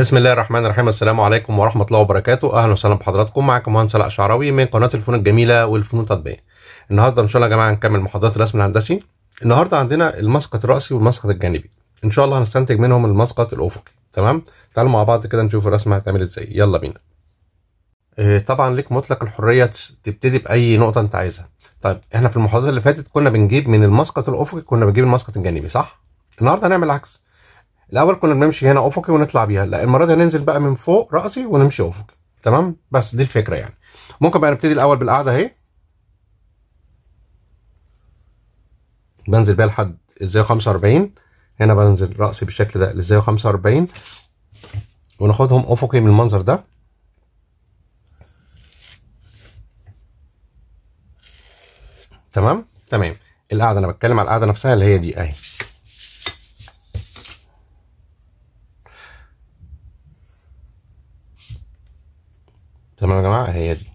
بسم الله الرحمن الرحيم السلام عليكم ورحمة الله وبركاته أهلا وسهلا بحضراتكم معكم مهندس علاء شعراوي من قناة الفنون الجميلة والفنون التطبيقية النهاردة إن شاء الله يا جماعة هنكمل محاضرات الرسم الهندسي النهاردة عندنا المسقط الرأسي والمسقط الجانبي إن شاء الله هنستنتج منهم المسقط الأفقي تمام تعالوا مع بعض كده نشوف الرسمة هتعمل إزاي يلا بينا آه، طبعا ليك مطلق الحرية تبتدي بأي نقطة أنت عايزها طيب احنا في المحاضرات اللي فاتت كنا بنجيب من المسقط الأفقي كنا بنجيب المسقط الجانبي صح؟ النهارده هنعمل العكس الاول كنا بنمشي هنا افقي ونطلع بيها لا المره دي هننزل بقى من فوق راسي ونمشي افقي تمام بس دي الفكره يعني ممكن بقى نبتدي الاول بالقعده اهي بنزل بيها لحد ازاي 45 هنا بنزل راسي بالشكل ده لازاي 45 وناخدهم افقي من المنظر ده تمام تمام القاعده انا بتكلم على القاعده نفسها اللي هي دي اهي تمام يا جماعه هي دي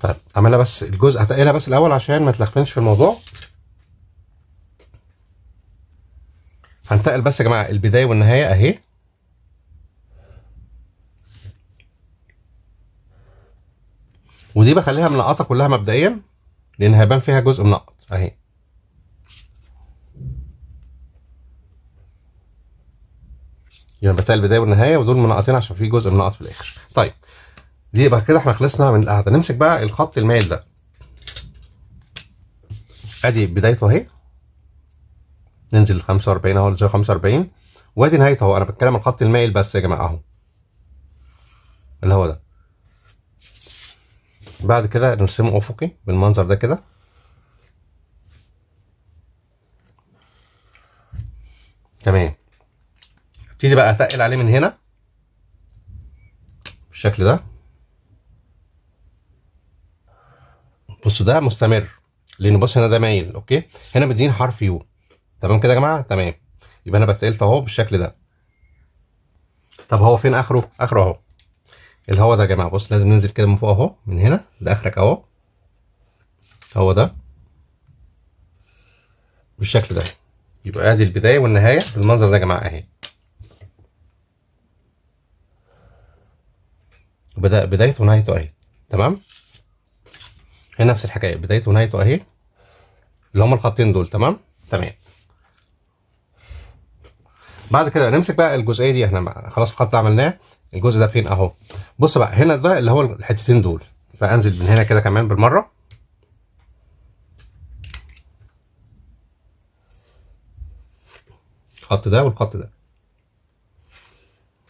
طيب اعملها بس الجزء هتقلها بس الاول عشان ما تلخفنش في الموضوع هنتقل بس يا جماعه البدايه والنهايه اهي ودي بخليها منقطه كلها مبدئيا لان هيبان فيها جزء منقط اهي يبقى بتاع البدايه والنهايه ودول منقطين عشان في جزء منقط في الاخر طيب دي يبقى كده احنا خلصنا من القعده نمسك بقى الخط المايل ده ادي بدايته اهي ننزل ل 45 اهو زي 45 وادي نهايته اهو انا بتكلم عن الخط المايل بس يا جماعه اهو اللي هو ده بعد كده نرسمه افقي بالمنظر ده كده ابتدي بقى اتقل عليه من هنا بالشكل ده بصوا ده مستمر لان بص هنا ده مايل اوكي هنا مديني حرف يو تمام كده يا جماعه تمام يبقى انا بثقلت اهو بالشكل ده طب هو فين اخره اخره اهو اللي هو ده يا جماعه بص لازم ننزل كده من فوق اهو من هنا ده اخرك اهو هو ده بالشكل ده يبقى ادي البدايه والنهايه بالمنظر ده يا جماعه اهي بدايته ونهايته اهي تمام هنا نفس الحكايه بدايته ونهايته اهي اللي هما الخطين دول تمام تمام بعد كده نمسك بقى الجزئيه دي احنا خلاص الخط ده عملناه الجزء ده فين اهو بص بقى هنا ده اللي هو الحتتين دول فانزل من هنا كده كمان بالمره الخط ده والخط ده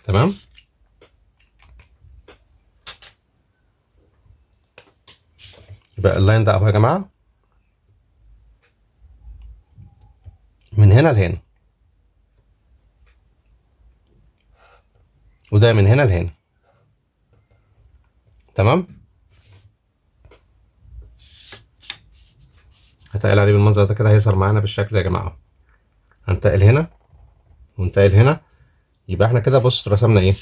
تمام يبقى اللاين ده اهو يا جماعه من هنا لهنا وده من هنا لهنا تمام هتقل عليه بالمنظر ده كده هيظهر معانا بالشكل ده يا جماعه هنتقل هنا وانتقل هنا يبقى احنا كده بص رسمنا ايه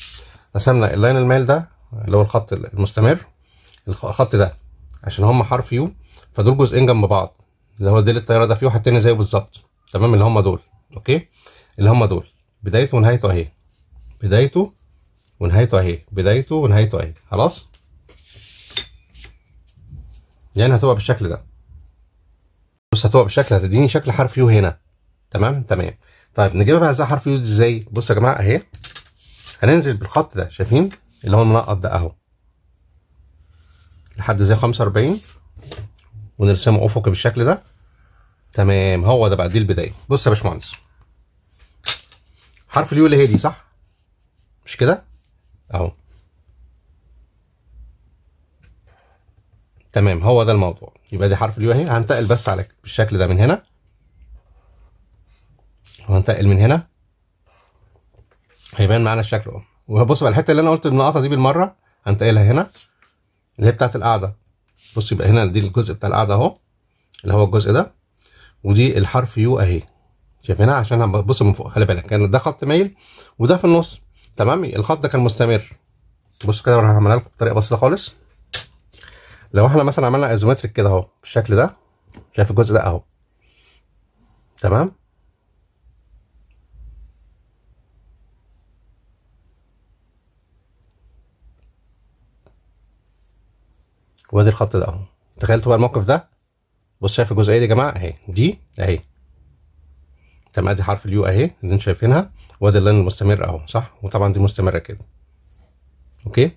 رسمنا اللاين المايل ده اللي هو الخط المستمر الخط ده عشان هم حرف يو فدول جزئين جنب بعض اللي هو ديل الطياره ده فيه تاني زيه بالظبط تمام اللي هم دول اوكي اللي هم دول بدايته ونهايته اهي بدايته ونهايته اهي بدايته ونهايته اهي خلاص يعني هتبقى بالشكل ده بص هتبقى بالشكل هتديني شكل حرف يو هنا تمام تمام طيب نجيبها بقى ازاي حرف يو ازاي بصوا يا جماعه اهي هننزل بالخط ده شايفين اللي هو المنقط ده اهو لحد زي 45 ونرسمه افق بالشكل ده تمام هو ده بقى دي البدايه بص يا باشمهندس حرف اليو اللي هي دي صح مش كده اهو تمام هو ده الموضوع يبقى دي حرف اليو اهي هنتقل بس على بالشكل ده من هنا وهنتقل من هنا هيبان معانا الشكل اهو وبص بقى الحته اللي انا قلت المنقطه دي بالمره هنتقلها هنا اللي هي بتاعت القاعدة بص يبقى هنا دي الجزء بتاع القاعدة اهو اللي هو الجزء ده ودي الحرف يو اهي شايف هنا عشان بص من فوق خلي بالك كان ده خط مايل وده في النص تمام الخط ده كان مستمر بص كده انا هعملها لكم بطريقه بسيطه خالص لو احنا مثلا عملنا ايزومتريك كده اهو بالشكل ده شايف الجزء ده اهو تمام وادي الخط ده اهو تخيلتوا بقى الموقف ده بص شايف الجزئيه دي يا جماعه اهي دي اهي تمام ادي حرف اليو اهي اللي انتم شايفينها وادي اللين المستمر اهو صح وطبعا دي مستمره كده اوكي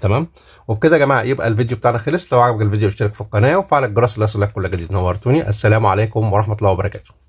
تمام وبكده يا جماعه يبقى الفيديو بتاعنا خلص لو عجبك الفيديو اشترك في القناه وفعل الجرس اللي يصلك كل جديد نورتوني السلام عليكم ورحمه الله وبركاته